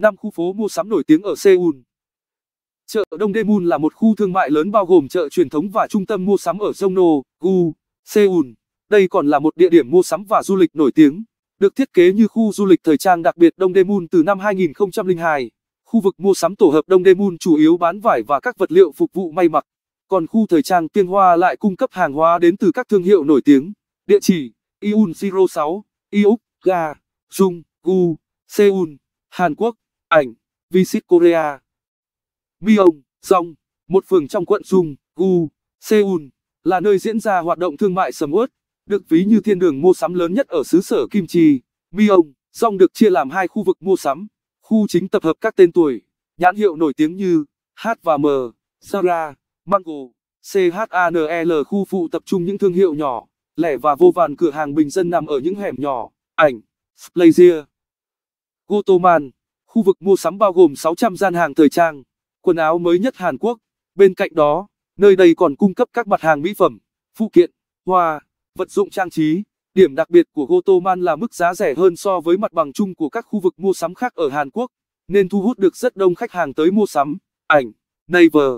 5 khu phố mua sắm nổi tiếng ở Seoul. Chợ Đông Daemun là một khu thương mại lớn bao gồm chợ truyền thống và trung tâm mua sắm ở Jongno-gu, Seoul. Đây còn là một địa điểm mua sắm và du lịch nổi tiếng, được thiết kế như khu du lịch thời trang đặc biệt Đông Daemun từ năm 2002. Khu vực mua sắm tổ hợp Đông Daemun chủ yếu bán vải và các vật liệu phục vụ may mặc, còn khu thời trang Tiên Hoa lại cung cấp hàng hóa đến từ các thương hiệu nổi tiếng. Địa chỉ: Iun 06, Iuk, Ga, Jung, Gu, Seoul, Hàn Quốc. Ảnh, Visit Korea. Myeong, Song, một phường trong quận Jung-gu, Seoul, là nơi diễn ra hoạt động thương mại sầm uất, được ví như thiên đường mua sắm lớn nhất ở xứ sở Kim Chi. Myeong, Song được chia làm hai khu vực mua sắm, khu chính tập hợp các tên tuổi, nhãn hiệu nổi tiếng như H và M, Zara, Mango, CHANEL, khu phụ tập trung những thương hiệu nhỏ, lẻ và vô vàn cửa hàng bình dân nằm ở những hẻm nhỏ, ảnh, Splasia, Gotoman. Khu vực mua sắm bao gồm 600 gian hàng thời trang, quần áo mới nhất Hàn Quốc. Bên cạnh đó, nơi đây còn cung cấp các mặt hàng mỹ phẩm, phụ kiện, hoa, vật dụng trang trí. Điểm đặc biệt của Gotoman là mức giá rẻ hơn so với mặt bằng chung của các khu vực mua sắm khác ở Hàn Quốc, nên thu hút được rất đông khách hàng tới mua sắm. Ảnh, Naver.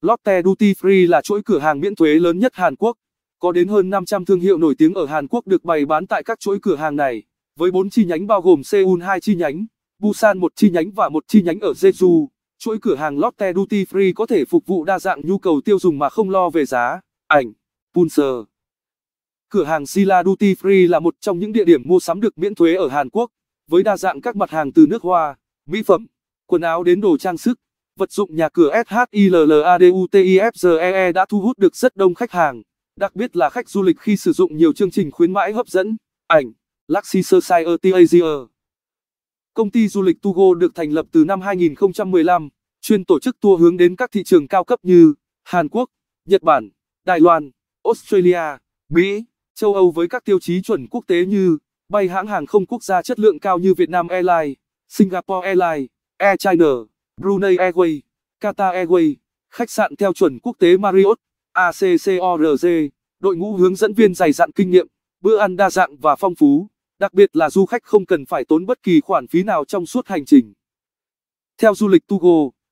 Lotte Duty Free là chuỗi cửa hàng miễn thuế lớn nhất Hàn Quốc. Có đến hơn 500 thương hiệu nổi tiếng ở Hàn Quốc được bày bán tại các chuỗi cửa hàng này, với 4 chi nhánh bao gồm Seoul 2 chi nhánh, Busan một chi nhánh và một chi nhánh ở Jeju. Chuỗi cửa hàng Lotte Duty Free có thể phục vụ đa dạng nhu cầu tiêu dùng mà không lo về giá, ảnh, pulser. Cửa hàng Sila Duty Free là một trong những địa điểm mua sắm được miễn thuế ở Hàn Quốc, với đa dạng các mặt hàng từ nước hoa, mỹ phẩm, quần áo đến đồ trang sức. Vật dụng nhà cửa SHILLADUTIFGEE e đã thu hút được rất đông khách hàng, đặc biệt là khách du lịch khi sử dụng nhiều chương trình khuyến mãi hấp dẫn, ảnh, Luxy Society Asia. Công ty du lịch Tugo được thành lập từ năm 2015, chuyên tổ chức tour hướng đến các thị trường cao cấp như Hàn Quốc, Nhật Bản, Đài Loan, Australia, Mỹ, châu Âu với các tiêu chí chuẩn quốc tế như bay hãng hàng không quốc gia chất lượng cao như Vietnam Airlines, Singapore Airlines, Air China, Brunei Airways, Qatar Airways, khách sạn theo chuẩn quốc tế Marriott, ACCORG, đội ngũ hướng dẫn viên dày dặn kinh nghiệm, bữa ăn đa dạng và phong phú đặc biệt là du khách không cần phải tốn bất kỳ khoản phí nào trong suốt hành trình. Theo du lịch Tugo,